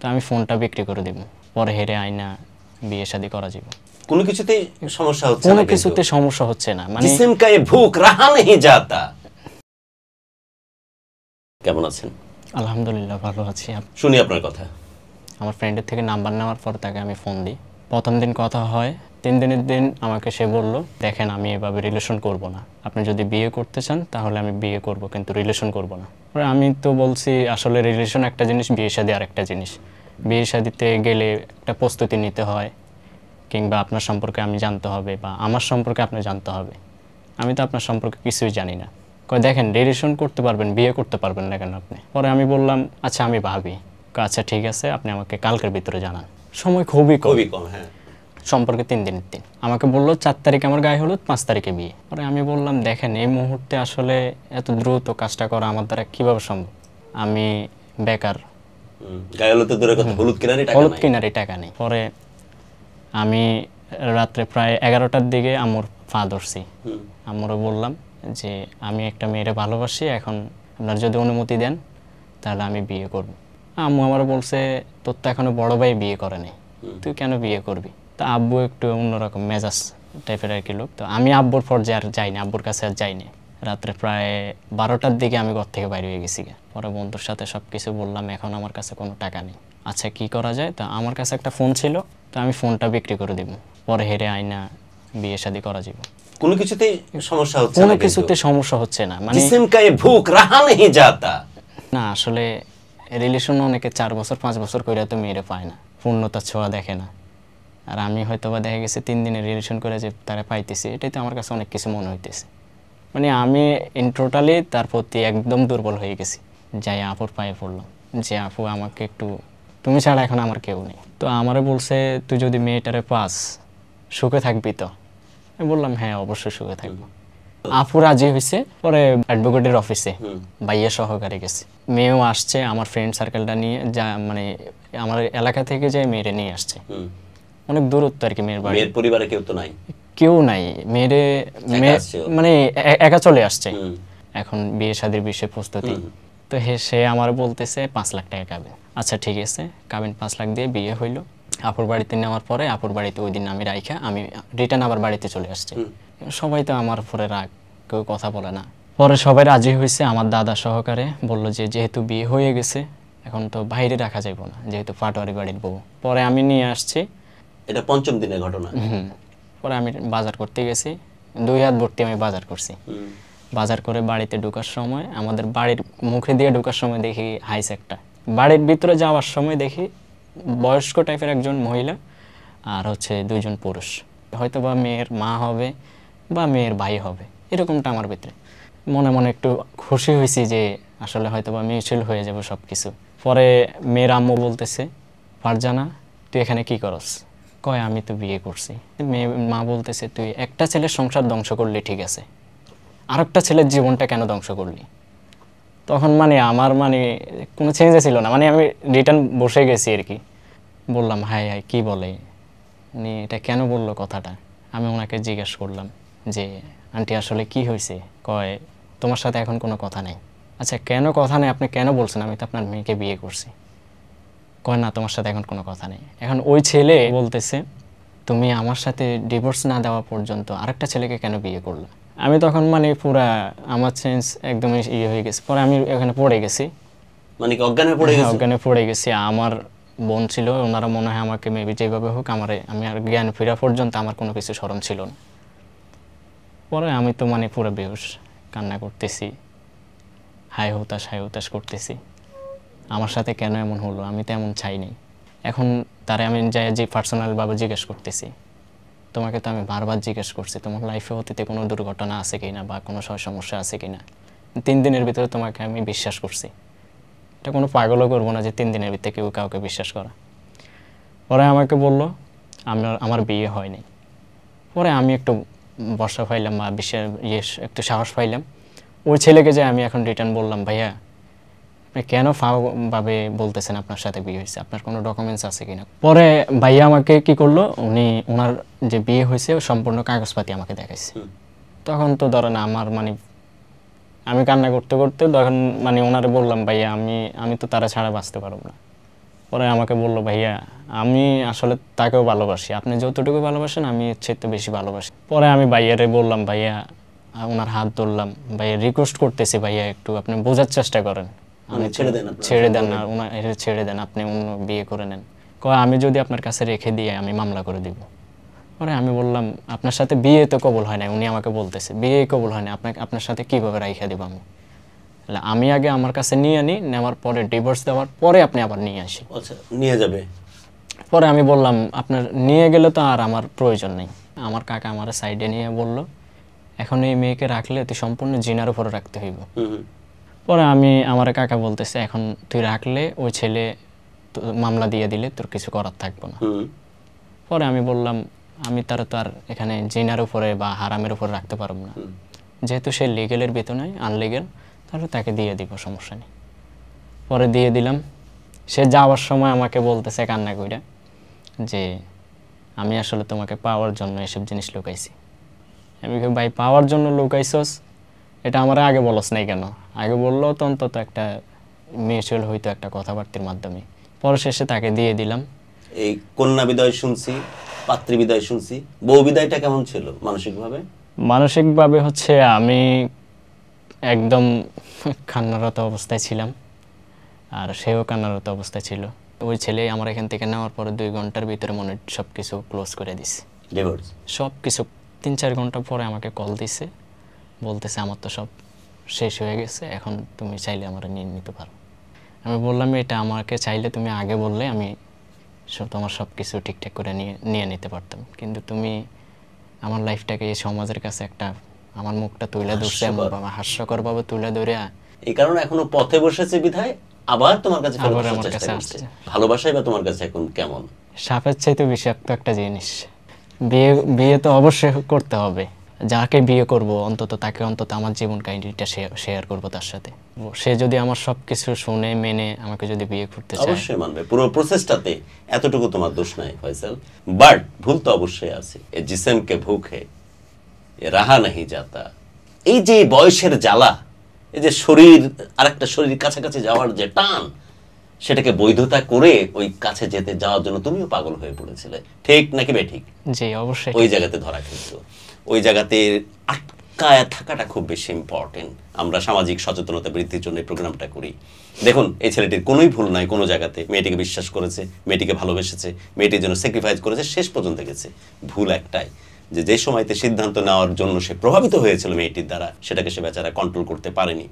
তো আমি ফোনটা বিক্রি করে দেব পরে হেরে আয়না বিয়ে শাদি করা যাব কোনো কিছুতে সমস্যা হচ্ছে না কোনো কিছুতে সমস্যা হচ্ছে না মানে জিসম কায়ে ভুক রাহা নেহি জাতা কেমন আছেন আলহামদুলিল্লাহ ভালো আছি শুনি আপনার কথা আমার ফ্রেন্ডের থেকে নাম্বার নেওয়ার পর তাকে আমি ফোন দিই প্রথম দিন কথা হয় তিন দিনের দিন আমাকে সে বলল দেখেন আমি এভাবে রিলেশন করব না আপনি যদি বিয়ে করতে চান তাহলে আমি বিয়ে করব কিন্তু রিলেশন করব না আমি তো বলছি আসলে রিলেশন একটা জিনিস বিয়ে শাদি আর একটা জিনিস বিয়ে শাদিতে গেলে একটা প্রস্তুতি নিতে হয় কিংবা আপনার সম্পর্কে আমি জানতে হবে বা আমার সম্পর্কে আপনি জানতে হবে আমি তো আপনার সম্পর্কে কিছুই জানি না কয় দেখেন রিলেশন করতে পারবেন বিয়ে করতে পারবেন না কেন আপনি পরে আমি বললাম আচ্ছা আমি ভাবি আচ্ছা ঠিক আছে আপনি আমাকে কালকের ভিতরে জানান সময় খুবই কবি কম হ্যাঁ সম্পর্কে তিন দিনের দিন আমাকে বললো চার তারিখ আমার গায়ে হলুদ পাঁচ তারিখে বিয়ে পরে আমি বললাম দেখেন এই মুহূর্তে আসলে এত দ্রুত কাজটা করা আমার দ্বারা কীভাবে সম্ভব আমি বেকার হলুদ কিনারে টাকা নেই পরে আমি রাত্রে প্রায় এগারোটার দিকে আমার ফা সি আমরও বললাম যে আমি একটা মেয়েরে ভালোবাসি এখন আপনার যদি অনুমতি দেন তাহলে আমি বিয়ে করব আম্মু আমার বলছে তোর তো এখনো বড় ভাই বিয়ে করেনি তুই কেন বিয়ে করবি তো আব্বু একটু অন্যরকম মেজাজ টাইপের আর কি লোক তো আমি আব্বুর পর্যায়ে আর যাইনি আব্বুর কাছে আর যাইনি রাত্রে প্রায় বারোটার দিকে আমি ঘর থেকে বাইরে হয়ে গেছি পরে বন্ধুর সাথে সব কিছু বললাম এখন আমার কাছে কোনো টাকা নেই আচ্ছা কি করা যায় তো আমার কাছে একটা ফোন ছিল তো আমি ফোনটা বিক্রি করে দিব পরে হেরে আইনা বিয়ে শাদি করা যাব কোনো কিছুতেই সমস্যা হচ্ছে কোনো কিছুতে সমস্যা হচ্ছে না মানে ভুক রাহা না আসলে রিলেশন অনেকে চার বছর পাঁচ বছর কইরা তো মেয়েরা পায় না পূর্ণতা ছোঁয়া দেখে না আর আমি হয়তো বা দেখা গেছে তিন দিনের রিলেশন করে যে তারা পাইতেছি এটাই তো আমার কাছে অনেক কিছু মনে হইতেছে মানে আমি ইন টোটালি তার প্রতি একদম দুর্বল হয়ে গেছি যাই আপুর পায়ে পড়লো যে আপু আমাকে একটু তুমি ছাড়া এখন আমার কেউ নেই তো আমারও বলছে তুই যদি মেয়েটারে পাস সুখে থাকবি তো আমি বললাম হ্যাঁ অবশ্যই সুখে থাকবো আপু রাজি হয়েছে পরে অ্যাডভোকেটের অফিসে বাইয়া সহকারে গেছে মেয়েও আসছে আমার ফ্রেন্ড সার্কেলটা নিয়ে যা মানে আমার এলাকা থেকে যে মেয়েটা নিয়ে আসছে অনেক দূরত্ব আর কি মেয়ের বাড়ি মেয়ের পরিবারে কেউ তো নাই কেউ নাই মেয়েরে মানে একা চলে আসছে এখন বিয়ে শাদির বিষয়ে প্রস্তুতি তো হে সে আমার বলতেছে পাঁচ লাখ টাকা কাবিন আচ্ছা ঠিক আছে কাবেন পাঁচ লাখ দিয়ে বিয়ে হইলো আপুর বাড়িতে নেওয়ার পরে আপুর বাড়িতে ওই দিন আমি রাইখা আমি রিটার্ন আবার বাড়িতে চলে আসছি সবাই তো আমার পরে রাগ কেউ কথা বলে না পরে সবাই রাজি হয়েছে আমার দাদা সহকারে বলল যে যেহেতু বিয়ে হয়ে গেছে এখন তো বাইরে রাখা যাইব না যেহেতু পাটোয়ারি বাড়ির বউ পরে আমি নিয়ে আসছি এটা পঞ্চম দিনের ঘটনা পরে আমি বাজার করতে গেছি দুই হাত ভর্তি আমি বাজার করছি বাজার করে বাড়িতে ঢোকার সময় আমাদের বাড়ির মুখে দিয়ে ঢোকার সময় দেখি হাইস একটা বাড়ির ভিতরে যাওয়ার সময় দেখি বয়স্ক টাইপের একজন মহিলা আর হচ্ছে দুজন পুরুষ হয়তো বা মেয়ের মা হবে বা মেয়ের ভাই হবে এরকমটা আমার ভিতরে মনে মনে একটু খুশি হয়েছি যে আসলে হয়তো বা মিউচুয়াল হয়ে যাবো সব কিছু পরে মেয়ের আম্মু বলতেছে ফারজানা তুই এখানে কি করস কয় আমি তো বিয়ে করছি মেয়ে মা বলতেছে তুই একটা ছেলের সংসার ধ্বংস করলি ঠিক আছে আর একটা ছেলের জীবনটা কেন ধ্বংস করলি তখন মানে আমার মানে কোনো চেঞ্জে ছিল না মানে আমি রিটার্ন বসে গেছি আর কি বললাম হাই হাই কী বলে উনি এটা কেন বললো কথাটা আমি ওনাকে জিজ্ঞেস করলাম যে আন্টি আসলে কি হয়েছে কয় তোমার সাথে এখন কোনো কথা নেই আচ্ছা কেন কথা নেই আপনি কেন বলছেন আমি তো আপনার মেয়েকে বিয়ে করছি কয় না তোমার সাথে এখন কোনো কথা নেই এখন ওই ছেলে বলতেছে তুমি আমার সাথে ডিভোর্স না দেওয়া পর্যন্ত আরেকটা ছেলেকে কেন বিয়ে করলো আমি তখন মানে পুরা আমার চেঞ্জ একদমই ইয়ে হয়ে গেছে পরে আমি এখানে পড়ে গেছি মানে অজ্ঞানে পড়ে হ্যাঁ, গেছি অজ্ঞানে পড়ে গেছি আমার বোন ছিল ওনারা মনে হয় আমাকে মেবি যেভাবে হোক আমার আমি আর জ্ঞান ফেরা পর্যন্ত আমার কোনো কিছু স্মরণ ছিল না পরে আমি তো মানে পুরো বেহুশ কান্না করতেছি হাই হতাশ হাই হতাশ করতেছি আমার সাথে কেন এমন হলো আমি তো এমন চাইনি এখন তারে আমি যাই যে পার্সোনালভাবে জিজ্ঞেস করতেছি তোমাকে তো আমি বারবার জিজ্ঞেস করছি তোমার লাইফে অতীতে কোনো দুর্ঘটনা আছে কি না বা কোনো সমস্যা আছে কি না তিন দিনের ভিতরে তোমাকে আমি বিশ্বাস করছি এটা কোনো পাগলও করবো না যে তিন দিনের ভিতরে কেউ কাউকে বিশ্বাস করা পরে আমাকে বলল আমার আমার বিয়ে হয়নি পরে আমি একটু বর্ষা পাইলাম বা বিশ্বের ইয়ে একটু সাহস পাইলাম ওই ছেলেকে যে আমি এখন রিটার্ন বললাম ভাইয়া কেন ফাওভাবে বলতেছেন আপনার সাথে বিয়ে হয়েছে আপনার কোনো ডকুমেন্টস আছে কি না পরে ভাইয়া আমাকে কি করলো উনি ওনার যে বিয়ে হয়েছে সম্পূর্ণ কাগজপাতি আমাকে দেখাইছে তখন তো ধরেন আমার মানে আমি কান্না করতে করতে তখন মানে ওনারে বললাম ভাইয়া আমি আমি তো তারা ছাড়া বাঁচতে পারব না পরে আমাকে বললো ভাইয়া আমি আসলে তাকেও ভালোবাসি আপনি যতটুকু ভালোবাসেন আমি হচ্ছে তো বেশি ভালোবাসি পরে আমি ভাইয়ারে বললাম ভাইয়া ওনার হাত ধরলাম ভাইয়া রিকোয়েস্ট করতেছি ভাইয়া একটু আপনি বোঝার চেষ্টা করেন মানে আচ্ছা, ছেড়ে দেন ছেড়ে দেন আপনি অন্য বিয়ে করে নেন কয় আমি যদি আপনার কাছে রেখে দিয়ে আমি মামলা করে দিব পরে আমি বললাম আপনার সাথে বিয়ে তো কবল হয় না উনি আমাকে বলতেছে বিয়ে কবল হয় না আপনাকে আপনার সাথে কীভাবে দেবো আমি আমি আগে আমার কাছে নিয়ে আনি নেওয়ার পরে ডিভোর্স দেওয়ার পরে আপনি আবার নিয়ে আসি আচ্ছা নিয়ে যাবে পরে আমি বললাম আপনার নিয়ে গেলে তো আর আমার প্রয়োজন নেই আমার কাকা আমার সাইডে নিয়ে বলল এখন এই মেয়েকে রাখলে তুই সম্পূর্ণ জিনার উপরে রাখতে হইব পরে আমি আমার কাকা বলতেছে এখন তুই রাখলে ওই ছেলে মামলা দিয়ে দিলে তোর কিছু করার থাকবো না পরে আমি বললাম আমি তার তো আর এখানে জিনার উপরে বা হারামের উপরে রাখতে পারবো না যেহেতু সে লিগেলের বেতনে আনলিগেল তাহলে তাকে দিয়ে দিব সমস্যা নেই পরে দিয়ে দিলাম সে যাওয়ার সময় আমাকে বলতেছে কান্না কইরা যে আমি আসলে তোমাকে পাওয়ার জন্য এসব জিনিস লুকাইছি আমি ভাই পাওয়ার জন্য লুকাইছস এটা আমার আগে বলস নাই কেন আগে বললো তো অন্তত একটা মিউচুয়াল হইতো একটা কথাবার্তার মাধ্যমে পরে শেষে তাকে দিয়ে দিলাম এই কন্যা বিদায় শুনছি পাত্রী বিদায় শুনছি বউ বিদায়টা কেমন ছিল মানসিকভাবে মানসিকভাবে হচ্ছে আমি একদম কান্নারত অবস্থায় ছিলাম আর সেও কান্নারত অবস্থায় ছিল ওই ছেলে আমার এখান থেকে নেওয়ার পরে দুই ঘন্টার ভিতরে মনে সব কিছু ক্লোজ করে দিছে সব কিছু তিন চার ঘন্টা পরে আমাকে কল দিছে বলতেছে আমার তো সব শেষ হয়ে গেছে এখন তুমি চাইলে আমার নিয়ে নিতে পারো আমি বললাম এটা আমাকে চাইলে তুমি আগে বললে আমি তোমার সব কিছু ঠিকঠাক করে নিয়ে নিয়ে নিতে পারতাম কিন্তু তুমি আমার লাইফটাকে এই সমাজের কাছে একটা আমার মুখটা তুলে ধরছে বাবা হাস্যকর ভাবে তুলে ধরে এই কারণে এখনো পথে বসেছে বিধায় আবার তোমার কাছে আবার আমার কাছে আসছে ভালোবাসাই বা তোমার কাছে এখন কেমন সাপের চাইতে বিষাক্ত একটা জিনিস বিয়ে বিয়ে তো অবশ্যই করতে হবে যাকে বিয়ে করব অন্তত তাকে অন্তত আমার জীবন কাহিনীটা শেয়ার করব তার সাথে সে যদি আমার সব কিছু শুনে মেনে আমাকে যদি বিয়ে করতে চায় অবশ্যই মানবে পুরো প্রসেসটাতে এতটুকু তোমার দোষ নাই ফয়সাল বাট ভুল তো অবশ্যই আছে এ জিসম কে ভুখে এ রাহা নাহি যাতা এই যে বয়সের জ্বালা এই যে শরীর আরেকটা শরীর কাছাকাছি যাওয়ার যে টান সেটাকে বৈধতা করে ওই কাছে যেতে যাওয়ার জন্য তুমিও পাগল হয়ে পড়েছিলে ঠিক নাকি বেঠিক জি অবশ্যই ওই জায়গাতে ধরা কিন্তু ওই জায়গাতে আটকায় থাকাটা খুব বেশি ইম্পর্টেন্ট আমরা সামাজিক সচেতনতা বৃদ্ধির জন্য এই প্রোগ্রামটা করি দেখুন এই ছেলেটির কোনোই ভুল নাই কোনো জায়গাতে মেয়েটিকে বিশ্বাস করেছে মেয়েটিকে ভালোবেসেছে মেয়েটির জন্য স্যাক্রিফাইস করেছে শেষ পর্যন্ত গেছে ভুল একটাই যে যে সময়তে সিদ্ধান্ত নেওয়ার জন্য সে প্রভাবিত হয়েছিল মেয়েটির দ্বারা সেটাকে সে বেচারা কন্ট্রোল করতে পারেনি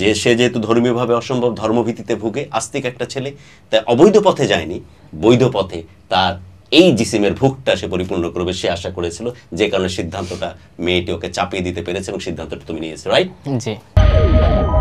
যে সে যেহেতু ধর্মীয়ভাবে অসম্ভব ধর্মভিত্তিতে ভুগে আস্তিক একটা ছেলে তাই অবৈধ পথে যায়নি বৈধ পথে তার এই জিসিমের ভুকটা সে পরিপূর্ণ করবে সে আশা করেছিল যে কারণে সিদ্ধান্তটা মেয়েটি ওকে চাপিয়ে দিতে পেরেছে এবং সিদ্ধান্তটা তুমি নিয়েছো রাইট জি